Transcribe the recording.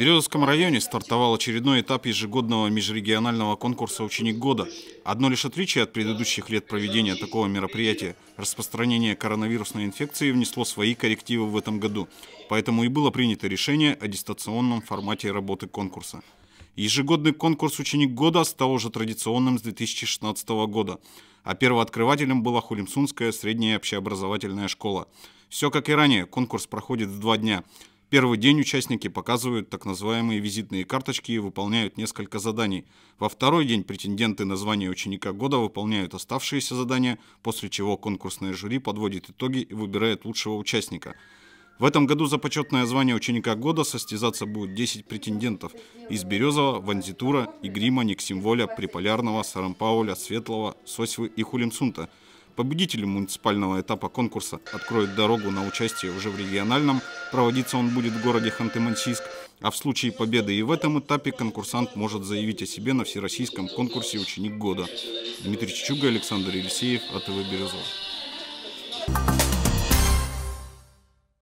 Березовском районе стартовал очередной этап ежегодного межрегионального конкурса «Ученик года». Одно лишь отличие от предыдущих лет проведения такого мероприятия – распространение коронавирусной инфекции внесло свои коррективы в этом году. Поэтому и было принято решение о дистанционном формате работы конкурса. Ежегодный конкурс «Ученик года» стал уже традиционным с 2016 года, а первооткрывателем была Хулимсунская средняя общеобразовательная школа. Все как и ранее, конкурс проходит в два дня – Первый день участники показывают так называемые визитные карточки и выполняют несколько заданий. Во второй день претенденты на звание ученика года выполняют оставшиеся задания, после чего конкурсное жюри подводит итоги и выбирает лучшего участника. В этом году за почетное звание ученика года состязаться будут 10 претендентов из Березова, Ванзитура, Игрима, Никсимволя, Приполярного, Сарампауля, Светлого, Сосьвы и Хулимсунта – Победители муниципального этапа конкурса откроют дорогу на участие уже в региональном. Проводиться он будет в городе Ханты-Мансийск. А в случае победы и в этом этапе конкурсант может заявить о себе на всероссийском конкурсе «Ученик года». Дмитрий Чичуга, Александр Елисеев, АТВ «Березова».